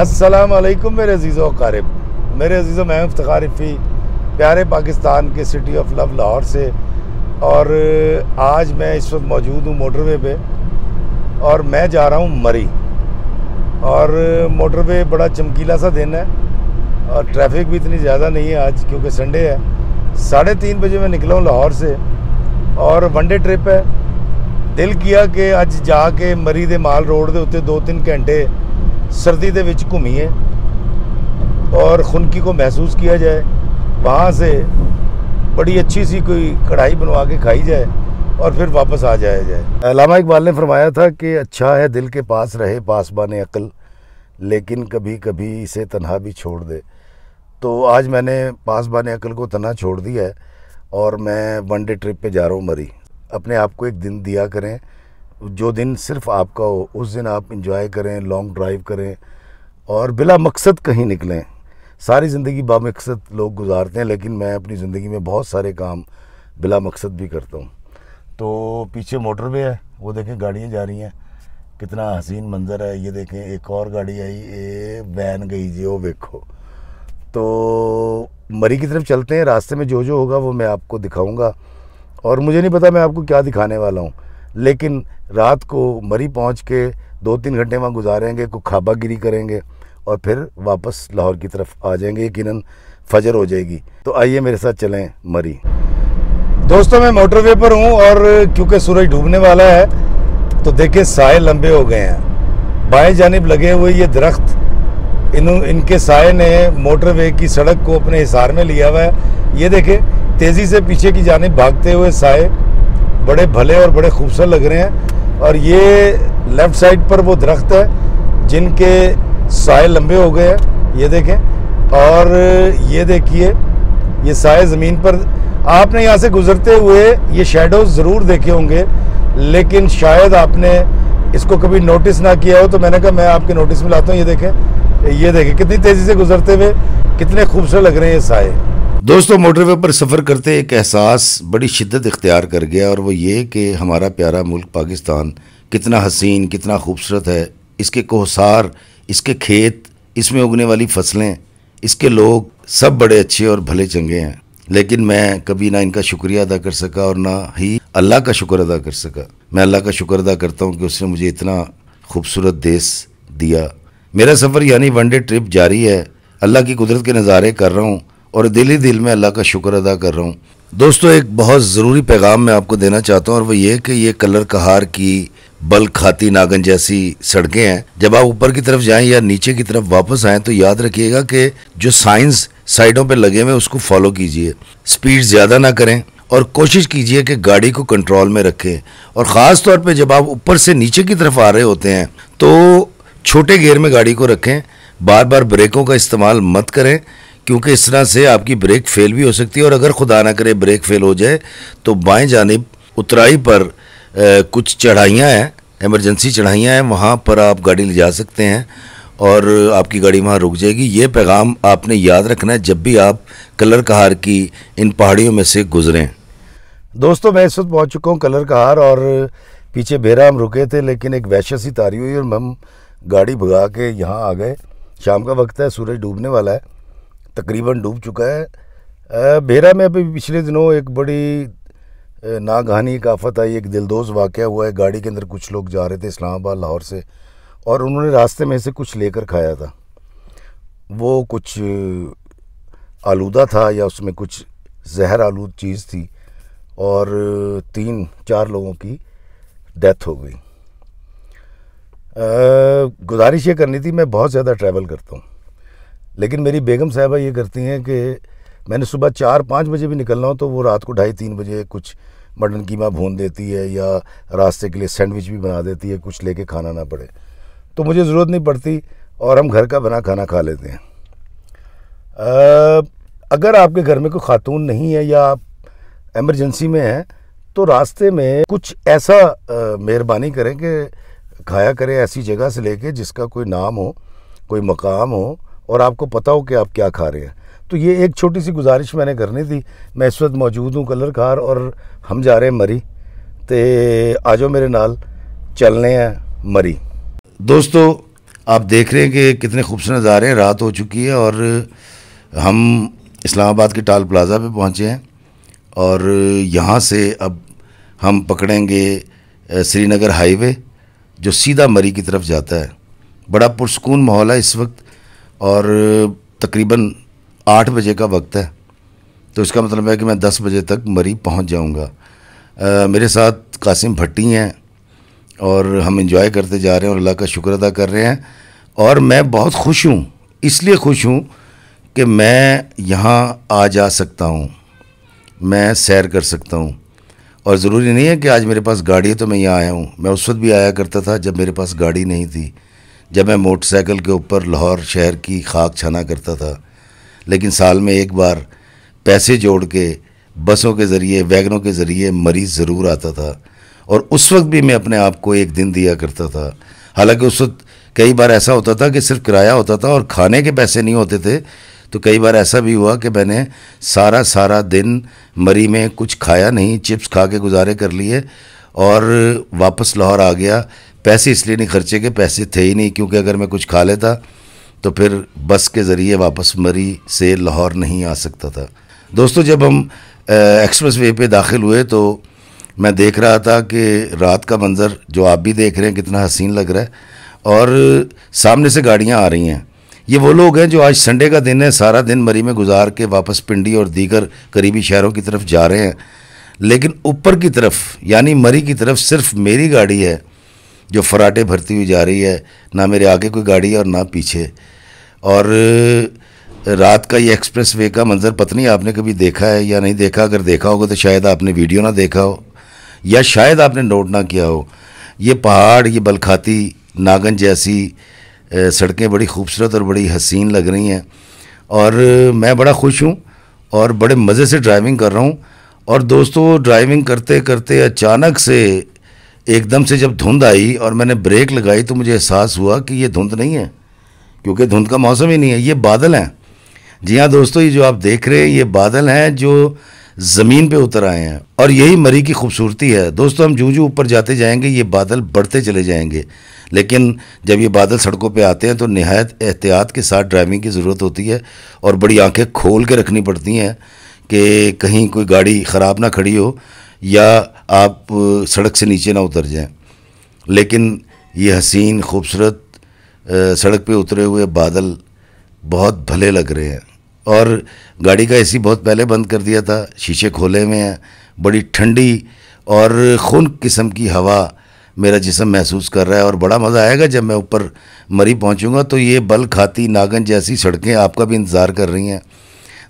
असलकम मेरे अजीज़ो कारब मेरे अजीज़ो मैं इफ्तारफ़ी प्यारे पाकिस्तान के सिटी ऑफ लव लाहौर से और आज मैं इस वक्त मौजूद हूँ मोटरवे पे और मैं जा रहा हूँ मरी और मोटरवे बड़ा चमकीला सा दिन है और ट्रैफिक भी इतनी ज़्यादा नहीं है आज क्योंकि संडे है साढ़े तीन बजे मैं निकला हूँ लाहौर से और वनडे ट्रिप है दिल किया कि अज जाके मरी दे माल रोड के उत्ते दो तीन घंटे सर्दी के घूमिए और खुनकी को महसूस किया जाए वहाँ से बड़ी अच्छी सी कोई कढ़ाई बनवा के खाई जाए और फिर वापस आ जाया जाए अलामा इकबाल ने फरमाया था कि अच्छा है दिल के पास रहे पासबान अकल लेकिन कभी कभी इसे तनहा भी छोड़ दे तो आज मैंने पासबान अकल को तनहा छोड़ दिया है और मैं वनडे ट्रिप पे जा रहा हूँ मरी अपने आप को एक दिन दिया करें जो दिन सिर्फ आपका हो उस दिन आप इंजॉय करें लॉन्ग ड्राइव करें और बिला मकसद कहीं निकलें सारी ज़िंदगी बामकसद लोग गुजारते हैं लेकिन मैं अपनी ज़िंदगी में बहुत सारे काम बिला मकसद भी करता हूँ तो पीछे मोटर वे है वो देखें गाड़ियाँ जा रही हैं कितना हसीन मंज़र है ये देखें एक और गाड़ी आई ये वैन गई जी वो देखो तो मरी की तरफ चलते हैं रास्ते में जो जो होगा वो मैं आपको दिखाऊंगा और मुझे नहीं पता मैं आपको क्या दिखाने वाला हूँ लेकिन रात को मरी पहुंच के दो तीन घंटे वहाँ गुजारेंगे कुछ खाबागिरी करेंगे और फिर वापस लाहौर की तरफ आ जाएंगे यकीन फजर हो जाएगी तो आइए मेरे साथ चलें मरी दोस्तों मैं मोटरवे पर हूँ और क्योंकि सूरज डूबने वाला है तो देखें साए लंबे हो गए हैं बाएं जानब लगे हुए ये दरख्त इन इनके साय ने मोटरवे की सड़क को अपने हिसार में लिया हुआ है ये देखें तेज़ी से पीछे की जानब भागते हुए साए बड़े भले और बड़े खूबसूरत लग रहे हैं और ये लेफ़्ट साइड पर वो दरख्त है जिनके साए लंबे हो गए हैं ये देखें और ये देखिए ये साए ज़मीन पर आपने यहाँ से गुजरते हुए ये शेडोज ज़रूर देखे होंगे लेकिन शायद आपने इसको कभी नोटिस ना किया हो तो मैंने कहा मैं आपके नोटिस में लाता हूँ ये देखें ये देखें कितनी तेज़ी से गुजरते हुए कितने खूबसूरत लग रहे हैं ये साए दोस्तों मोटरवे पर सफ़र करते एक एहसास बड़ी शिद्दत इख्तियार कर गया और वो ये कि हमारा प्यारा मुल्क पाकिस्तान कितना हसीन कितना खूबसूरत है इसके कोहसार इसके खेत इसमें उगने वाली फसलें इसके लोग सब बड़े अच्छे और भले चंगे हैं लेकिन मैं कभी ना इनका शुक्रिया अदा कर सका और ना ही अल्लाह का शुक्र अदा कर सका मैं अल्लाह का शुक्र अदा करता हूँ कि उसने मुझे इतना खूबसूरत देश दिया मेरा सफ़र यानी वनडे ट्रिप जारी है अल्लाह की कुदरत के नज़ारे कर रहा हूँ और दिल ही दिल में अल्लाह का शुक्र अदा कर रहा हूँ दोस्तों एक बहुत ज़रूरी पैगाम मैं आपको देना चाहता हूँ और वो ये कि ये कलर कहार की बल खाती नागन जैसी सड़कें हैं जब आप ऊपर की तरफ जाएं या नीचे की तरफ वापस आएं तो याद रखिएगा कि जो साइंस साइडों पे लगे हुए उसको फॉलो कीजिए स्पीड ज़्यादा ना करें और कोशिश कीजिए कि गाड़ी को कंट्रोल में रखें और ख़ास तौर पर जब आप ऊपर से नीचे की तरफ आ रहे होते हैं तो छोटे गेयर में गाड़ी को रखें बार बार ब्रेकों का इस्तेमाल मत करें क्योंकि इस तरह से आपकी ब्रेक फेल भी हो सकती है और अगर खुदा ना करे ब्रेक फेल हो जाए तो बाएं जानब उतराई पर ए, कुछ चढ़ाइयाँ हैं एमरजेंसी चढ़ाइयाँ हैं वहाँ पर आप गाड़ी ले जा सकते हैं और आपकी गाड़ी वहाँ रुक जाएगी ये पैगाम आपने याद रखना है जब भी आप कलर कहार की इन पहाड़ियों में से गुजरें दोस्तों मैं इस वक्त पहुँच चुका हूँ कलर कहार और पीछे बेरा हम रुके थे लेकिन एक वैश्य सी तारी हुई और हम गाड़ी भगा के यहाँ आ गए शाम का वक्त है सूरज डूबने वाला है तकरीबन डूब चुका है बेरा में अभी पिछले दिनों एक बड़ी नागहानी एक आफत आई एक दिलदोज वाक़ हुआ है गाड़ी के अंदर कुछ लोग जा रहे थे इस्लामाबाद लाहौर से और उन्होंने रास्ते में से कुछ लेकर खाया था वो कुछ आलूदा था या उसमें कुछ जहर आलूद चीज़ थी और तीन चार लोगों की डेथ हो गई गुजारिश ये करनी थी मैं बहुत ज़्यादा ट्रैवल करता हूँ लेकिन मेरी बेगम साहबा ये करती हैं कि मैंने सुबह चार पाँच बजे भी निकलना हो तो वो रात को ढाई तीन बजे कुछ मटन कीमा भून देती है या रास्ते के लिए सैंडविच भी बना देती है कुछ लेके खाना ना पड़े तो मुझे ज़रूरत नहीं पड़ती और हम घर का बना खाना खा लेते हैं आ, अगर आपके घर में कोई ख़ातून नहीं है या आप एमरजेंसी में हैं तो रास्ते में कुछ ऐसा मेहरबानी करें कि खाया करें ऐसी जगह से लेके जिसका कोई नाम हो कोई मकाम हो और आपको पता हो कि आप क्या खा रहे हैं तो ये एक छोटी सी गुजारिश मैंने करनी थी मैं इस वक्त मौजूद हूँ कलर खार और हम जा रहे हैं मरी तो आ जाओ मेरे नाल चलने हैं मरी दोस्तों आप देख रहे हैं कि कितने खूबसूरत नज़ारे हैं रात हो चुकी है और हम इस्लामाबाद के टाल प्लाज़ा पे पहुँचे हैं और यहाँ से अब हम पकड़ेंगे श्रीनगर हाईवे जो सीधा मरी की तरफ जाता है बड़ा पुरस्कून माहौल है इस वक्त और तकरीबन आठ बजे का वक्त है तो इसका मतलब है कि मैं दस बजे तक मरी पहुंच जाऊंगा मेरे साथ कासिम भट्टी हैं और हम इंजॉय करते जा रहे हैं और अल्लाह का शुक्र अदा कर रहे हैं और मैं बहुत खुश हूँ इसलिए खुश हूँ कि मैं यहाँ आ जा सकता हूँ मैं सैर कर सकता हूँ और ज़रूरी नहीं है कि आज मेरे पास गाड़ी है तो मैं यहाँ आया हूँ मैं उस वक्त भी आया करता था जब मेरे पास गाड़ी नहीं थी जब मैं मोटरसाइकिल के ऊपर लाहौर शहर की खाक छाना करता था लेकिन साल में एक बार पैसे जोड़ के बसों के ज़रिए वैगनों के ज़रिए मरीज़ ज़रूर आता था और उस वक्त भी मैं अपने आप को एक दिन दिया करता था हालांकि उस वक्त कई बार ऐसा होता था कि सिर्फ किराया होता था और खाने के पैसे नहीं होते थे तो कई बार ऐसा भी हुआ कि मैंने सारा सारा दिन मरी में कुछ खाया नहीं चिप्स खा के गुजारे कर लिए और वापस लाहौर आ गया पैसे इसलिए नहीं खर्चे के पैसे थे ही नहीं क्योंकि अगर मैं कुछ खा लेता तो फिर बस के ज़रिए वापस मरी से लाहौर नहीं आ सकता था दोस्तों जब हम एक्सप्रेस वे पर दाखिल हुए तो मैं देख रहा था कि रात का मंज़र जो आप भी देख रहे हैं कितना हसीन लग रहा है और सामने से गाड़ियाँ आ रही हैं ये वो लोग हैं जो आज संडे का दिन है सारा दिन मरी में गुजार के वापस पिंडी और दीगर करीबी शहरों की तरफ जा रहे हैं लेकिन ऊपर की तरफ यानी मरी की तरफ सिर्फ मेरी गाड़ी है जो फराटे भरती हुई जा रही है ना मेरे आगे कोई गाड़ी है और ना पीछे और रात का ये एक्सप्रेस वे का मंज़र पत्नी आपने कभी देखा है या नहीं देखा अगर देखा होगा तो शायद आपने वीडियो ना देखा हो या शायद आपने नोट ना किया हो ये पहाड़ ये बलखाती नागन जैसी सड़कें बड़ी खूबसूरत और बड़ी हसीन लग रही हैं और मैं बड़ा खुश हूँ और बड़े मज़े से ड्राइविंग कर रहा हूँ और दोस्तों ड्राइविंग करते करते अचानक से एकदम से जब धुंध आई और मैंने ब्रेक लगाई तो मुझे एहसास हुआ कि ये धुंध नहीं है क्योंकि धुंध का मौसम ही नहीं है ये बादल हैं जी हाँ दोस्तों ये जो आप देख रहे हैं ये बादल हैं जो ज़मीन पे उतर आए हैं और यही मरी की खूबसूरती है दोस्तों हम जूँ जूँ ऊपर जाते जाएंगे ये बादल बढ़ते चले जाएंगे लेकिन जब ये बादल सड़कों पे आते हैं तो नहायत एहतियात के साथ ड्राइविंग की ज़रूरत होती है और बड़ी आंखें खोल के रखनी पड़ती हैं कि कहीं कोई गाड़ी ख़राब ना खड़ी हो या आप सड़क से नीचे ना उतर जाएं लेकिन ये हसीन खूबसूरत सड़क पे उतरे हुए बादल बहुत भले लग रहे हैं और गाड़ी का एसी बहुत पहले बंद कर दिया था शीशे खोले हुए हैं बड़ी ठंडी और खून किस्म की हवा मेरा जिसम महसूस कर रहा है और बड़ा मज़ा आएगा जब मैं ऊपर मरी पहुंचूंगा तो ये बल खाती नागन जैसी सड़कें आपका भी इंतज़ार कर रही हैं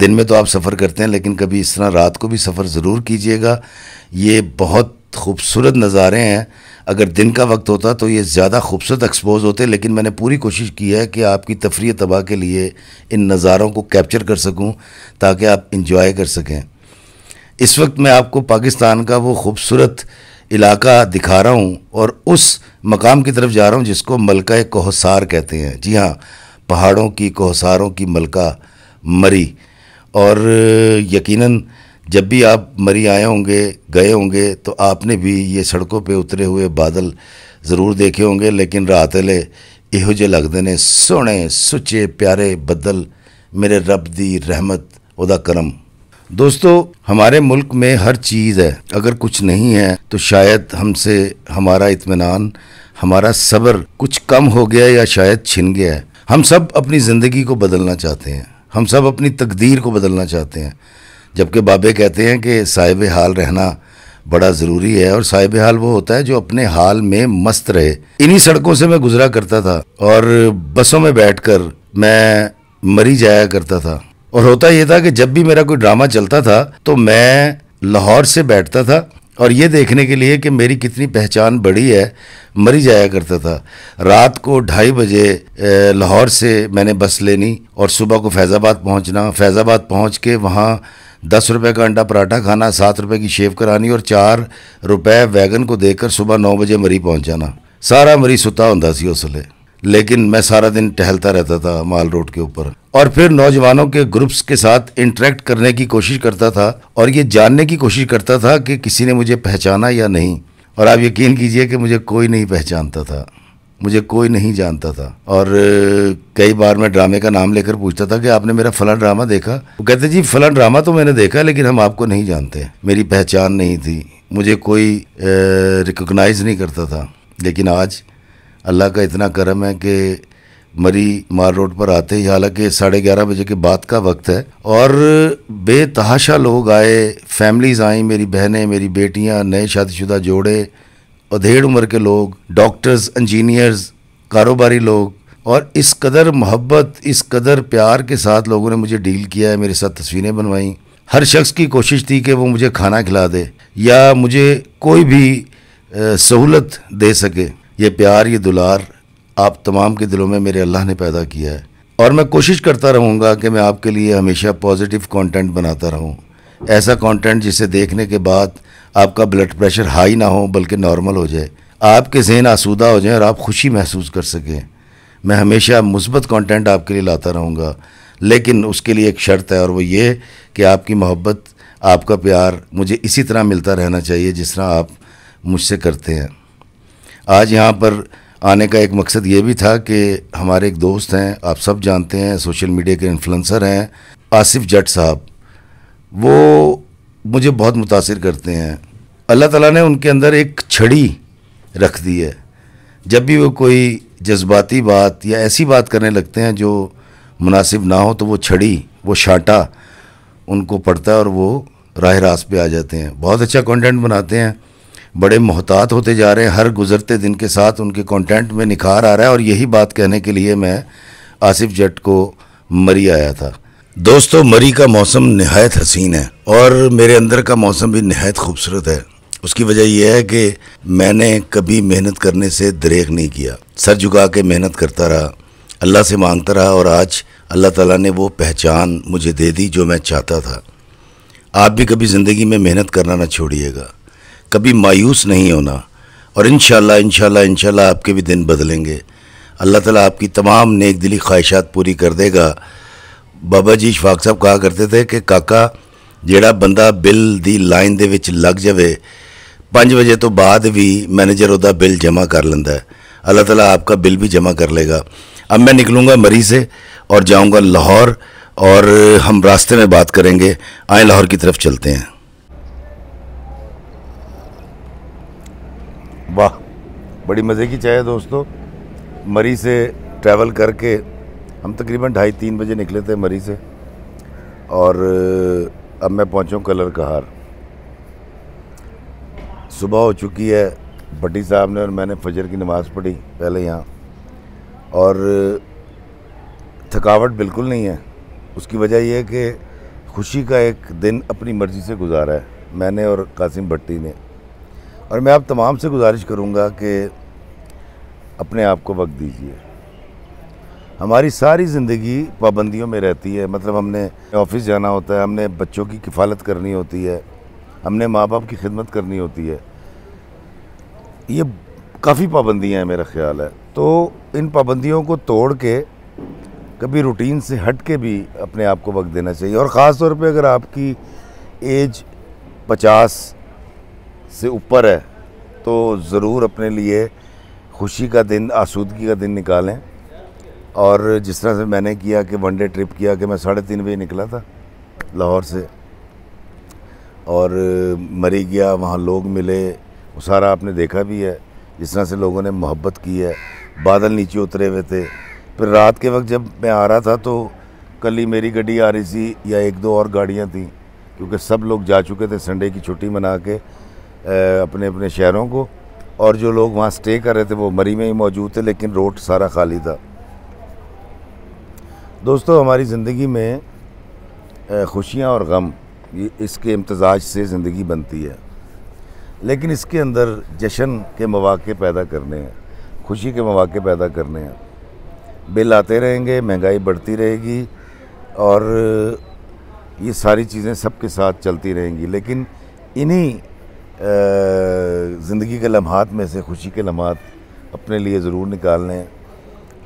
दिन में तो आप सफ़र करते हैं लेकिन कभी इस तरह रात को भी सफ़र ज़रूर कीजिएगा ये बहुत खूबसूरत नज़ारे हैं अगर दिन का वक्त होता तो ये ज़्यादा खूबसूरत एक्सपोज होते लेकिन मैंने पूरी कोशिश की है कि आपकी तफरी तबाह के लिए इन नज़ारों को कैप्चर कर सकूँ ताकि आप इंजॉय कर सकें इस वक्त मैं आपको पाकिस्तान का वो खूबसूरत इलाका दिखा रहा हूँ और उस मकाम की तरफ जा रहा हूँ जिसको मलका कोहसार कहते हैं जी हाँ पहाड़ों की कोहसारों की मलका मरी और यकीनन जब भी आप मरी आए होंगे गए होंगे तो आपने भी ये सड़कों पे उतरे हुए बादल ज़रूर देखे होंगे लेकिन रात वेले योजे लगते ने सोने सुचे प्यारे बदल मेरे रब दी रहमत ਰਹਿਮਤ करम दोस्तों हमारे मुल्क में हर चीज़ है अगर कुछ नहीं है तो शायद हमसे हमारा इत्मीनान हमारा सब्र कुछ कम हो गया या शायद छिन गया है हम सब अपनी ज़िंदगी को बदलना चाहते हैं हम सब अपनी तकदीर को बदलना चाहते हैं जबकि बाबे कहते हैं कि साहिब हाल रहना बड़ा ज़रूरी है और साहिब हाल वो होता है जो अपने हाल में मस्त रहे इन्हीं सड़कों से मैं गुजरा करता था और बसों में बैठकर मैं मरी जाया करता था और होता यह था कि जब भी मेरा कोई ड्रामा चलता था तो मैं लाहौर से बैठता था और ये देखने के लिए कि मेरी कितनी पहचान बड़ी है मरी जाया करता था रात को ढाई बजे लाहौर से मैंने बस लेनी और सुबह को फैज़ाबाद पहुंचना फैज़ाबाद पहुंच के वहाँ दस रुपए का अंडा पराठा खाना सात रुपए की शेव करानी और चार रुपए वैगन को देकर सुबह नौ बजे मरी जाना सारा मरी सुता हूँ सी उस लेकिन मैं सारा दिन टहलता रहता था माल रोड के ऊपर और फिर नौजवानों के ग्रुप्स के साथ इंटरेक्ट करने की कोशिश करता था और ये जानने की कोशिश करता था कि किसी ने मुझे पहचाना या नहीं और आप यकीन कीजिए कि मुझे कोई नहीं पहचानता था मुझे कोई नहीं जानता था और कई बार मैं ड्रामे का नाम लेकर पूछता था कि आपने मेरा फला ड्रामा देखा वो कहते जी फला ड्रामा तो मैंने देखा लेकिन हम आपको नहीं जानते मेरी पहचान नहीं थी मुझे कोई रिकोगनाइज नहीं करता था लेकिन आज अल्लाह का इतना करम है कि मरी मार रोड पर आते ही हालांकि साढ़े ग्यारह बजे के बाद का वक्त है और बेतहाशा लोग आए फैमिलीज़ आई मेरी बहनें मेरी बेटियां नए शादीशुदा जोड़े अधेड़ उम्र के लोग डॉक्टर्स इंजीनियर्स कारोबारी लोग और इस कदर मोहब्बत इस कदर प्यार के साथ लोगों ने मुझे डील किया है मेरे साथ तस्वीरें बनवाई हर शख्स की कोशिश थी कि वो मुझे खाना खिला दे या मुझे कोई भी सहूलत दे सके ये प्यार ये दुलार आप तमाम के दिलों में मेरे अल्लाह ने पैदा किया है और मैं कोशिश करता रहूँगा कि मैं आपके लिए हमेशा पॉजिटिव कंटेंट बनाता रहूँ ऐसा कंटेंट जिसे देखने के बाद आपका ब्लड प्रेशर हाई ना हो बल्कि नॉर्मल हो जाए आपके जहन आसूदा हो जाए और आप खुशी महसूस कर सकें मैं हमेशा मुस्बत कंटेंट आपके लिए लाता रहूँगा लेकिन उसके लिए एक शर्त है और वो ये कि आपकी मोहब्बत आपका प्यार मुझे इसी तरह मिलता रहना चाहिए जिस तरह आप मुझसे करते हैं आज यहाँ पर आने का एक मकसद ये भी था कि हमारे एक दोस्त हैं आप सब जानते हैं सोशल मीडिया के इन्फ्लुएंसर हैं आसिफ जट साहब वो मुझे बहुत मुतासर करते हैं अल्लाह ताला ने उनके अंदर एक छड़ी रख दी है जब भी वो कोई जज्बाती बात या ऐसी बात करने लगते हैं जो मुनासिब ना हो तो वो छड़ी वो शाटा उनको पड़ता है और वो राह रास्त पे आ जाते हैं बहुत अच्छा कंटेंट बनाते हैं बड़े मोहतात होते जा रहे हैं हर गुजरते दिन के साथ उनके कंटेंट में निखार आ रहा है और यही बात कहने के लिए मैं आसिफ जट को मरी आया था दोस्तों मरी का मौसम नहायत हसीन है और मेरे अंदर का मौसम भी नहायत खूबसूरत है उसकी वजह यह है कि मैंने कभी मेहनत करने से दरेग नहीं किया सर झुका के मेहनत करता रहा अल्लाह से मांगता रहा और आज अल्लाह ताला ने वो पहचान मुझे दे दी जो मैं चाहता था आप भी कभी ज़िंदगी में मेहनत करना ना छोड़िएगा कभी मायूस नहीं होना और इन शाला इन आपके भी दिन बदलेंगे अल्लाह ताला आपकी तमाम नेक दिली ख्वाहिशात पूरी कर देगा बाबा जी शफाक साहब कहा करते थे कि काका ਜਿਹੜਾ बंदा बिल दी लाइन दे ਵਿੱਚ लग ਜਾਵੇ पाँच बजे तो बाद भी मैनेजर ਉਹਦਾ बिल जमा कर ਲੈਂਦਾ अल्लाह ताला आपका बिल भी जमा कर लेगा अब मैं निकलूँगा मरी से और जाऊँगा लाहौर और हम रास्ते में बात करेंगे आए लाहौर की तरफ चलते हैं वाह बड़ी मज़े की चाय है दोस्तों मरी से ट्रैवल करके हम तकरीबन ढाई तीन बजे निकले थे मरी से और अब मैं पहुँचूँ कलर कहार सुबह हो चुकी है भट्टी साहब ने और मैंने फजर की नमाज़ पढ़ी पहले यहाँ और थकावट बिल्कुल नहीं है उसकी वजह यह है कि खुशी का एक दिन अपनी मर्ज़ी से गुजारा है मैंने और कासिम भट्टी ने और मैं आप तमाम से गुजारिश करूँगा कि अपने आप को वक्त दीजिए हमारी सारी ज़िंदगी पाबंदियों में रहती है मतलब हमने ऑफिस जाना होता है हमने बच्चों की किफ़ालत करनी होती है हमने माँ बाप की खिदमत करनी होती है ये काफ़ी पाबंदियाँ हैं मेरा ख्याल है तो इन पाबंदियों को तोड़ के कभी रूटीन से हट के भी अपने आप को वक्त देना चाहिए और ख़ास तौर पे अगर आपकी एज 50 से ऊपर है तो ज़रूर अपने लिए खुशी का दिन आसूदगी का दिन निकालें और जिस तरह से मैंने किया कि वनडे ट्रिप किया कि मैं साढ़े तीन बजे निकला था लाहौर से और मरी गया वहाँ लोग मिले वो सारा आपने देखा भी है जिस तरह से लोगों ने मोहब्बत की है बादल नीचे उतरे हुए थे फिर रात के वक्त जब मैं आ रहा था तो कल ही मेरी गड्डी आ रही थी या एक दो और गाड़ियाँ थी क्योंकि सब लोग जा चुके थे संडे की छुट्टी मना के अपने अपने शहरों को और जो लोग वहाँ स्टे कर रहे थे वो मरी में ही मौजूद थे लेकिन रोड सारा खाली था दोस्तों हमारी ज़िंदगी में खुशियाँ और गम ये इसके इम्तजाज से ज़िंदगी बनती है लेकिन इसके अंदर जश्न के मौाक़े पैदा करने हैं खुशी के मौाक़े पैदा करने हैं बिल आते रहेंगे महंगाई बढ़ती रहेगी और ये सारी चीज़ें सबके साथ चलती रहेंगी लेकिन इन्हीं ज़िंदगी के लम्हात में से खुशी के लम्हात अपने लिए ज़रूर निकाल लें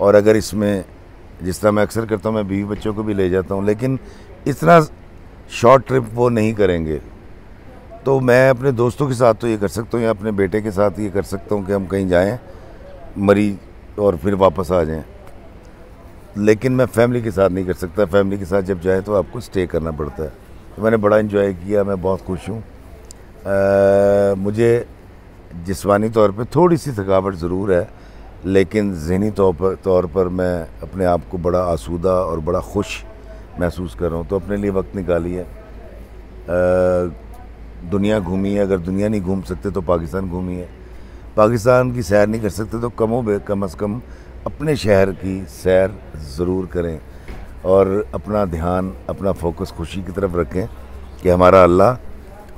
और अगर इसमें जिस तरह मैं अक्सर करता हूँ मैं बीवी बच्चों को भी ले जाता हूँ लेकिन इतना शॉर्ट ट्रिप वो नहीं करेंगे तो मैं अपने दोस्तों के साथ तो ये कर सकता हूँ या अपने बेटे के साथ ये कर सकता हूँ कि हम कहीं जाएँ मरी और फिर वापस आ जाएँ लेकिन मैं फैमिली के साथ नहीं कर सकता फैमिली के साथ जब जाए तो आपको स्टे करना पड़ता है तो मैंने बड़ा इन्जॉय किया मैं बहुत खुश हूँ मुझे जिसमानी तौर पे थोड़ी सी थकावट ज़रूर है लेकिन जहनी तौर पर तौर पर मैं अपने आप को बड़ा आसूदा और बड़ा खुश महसूस कर रहा हूँ तो अपने लिए वक्त निकालिए दुनिया घूमिए अगर दुनिया नहीं घूम सकते तो पाकिस्तान घूमिए पाकिस्तान की सैर नहीं कर सकते तो कमो बे कम अज़ कम अपने शहर की सैर ज़रूर करें और अपना ध्यान अपना फोकस खुशी की तरफ रखें कि हमारा अल्लाह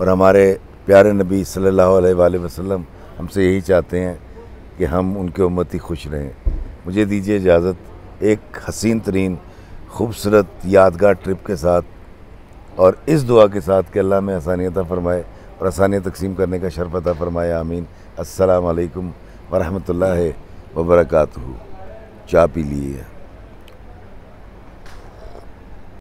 और हमारे प्यारे नबी सल्लल्लाहु अलैहि वसल्लम हमसे यही चाहते हैं कि हम उनके उम्मत ही खुश रहें मुझे दीजिए इजाज़त एक हसीन तरीन खूबसूरत यादगार ट्रिप के साथ और इस दुआ के साथ कि अल्लाह में आसानियत फरमाए और आसानियत तकसीम करने का शरफ़ता फरमाए आमीन असलकम ला वबरक चाह पी लिए